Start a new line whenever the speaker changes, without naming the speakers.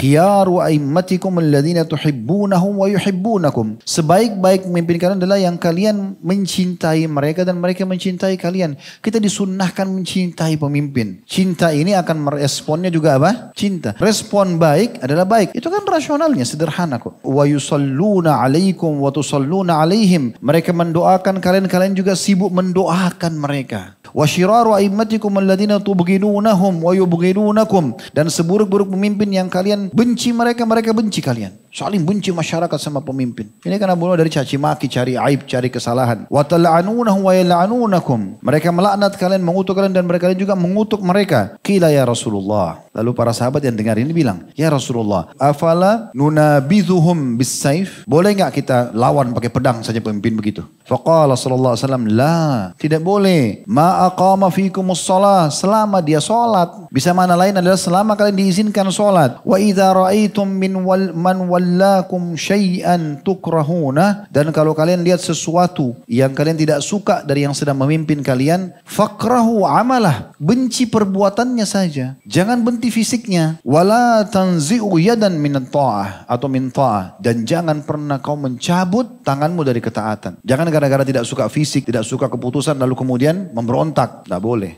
khiyaru a'immatikum alladhina tuhibbunahum wa yuhibbunakum. Sebaik-baik pemimpin kalian adalah yang kalian mencintai mereka dan mereka mencintai kalian. Kita disunnahkan mencintai pemimpin. Cinta ini akan meresponnya juga apa? Cinta. Respon baik adalah baik. Itu kan rasionalnya sederhana kok. Wa yusalluna 'alaikum wa tusalluna 'alaihim. Mereka mendoakan kalian, kalian juga sibuk mendoakan mereka. وَشِرَارُ أَئِمَّتِكُمْ الَّذِينَ تُبْغِنُونَهُمْ وَيُبْغِنُونَكُمْ Dan seburuk-buruk pemimpin yang kalian benci mereka, mereka benci kalian. Saling benci masyarakat sama pemimpin. Ini kan karena bermula dari caci maki, cari aib, cari kesalahan. Wa wa Mereka melaknat kalian, mengutuk kalian dan mereka juga mengutuk mereka. Kila ya Rasulullah. Lalu para sahabat yang dengar ini bilang, "Ya Rasulullah, afala nunabizuhum bisaif?" Boleh nggak kita lawan pakai pedang saja pemimpin begitu? Faqala sallallahu alaihi wasallam, "La, tidak boleh. Ma aqama fiikumus shalah, selama dia salat." Bisa mana lain adalah selama kalian diizinkan salat. Wa idza ra'aitum min wal man wal tawallakum syai'an tukrahuna dan kalau kalian lihat sesuatu yang kalian tidak suka dari yang sedang memimpin kalian fakrahu amalah benci perbuatannya saja jangan benci fisiknya wala tanzi'u yadan min ta'ah atau min ta'ah dan jangan pernah kau mencabut tanganmu dari ketaatan jangan gara-gara tidak suka fisik tidak suka keputusan lalu kemudian memberontak tidak boleh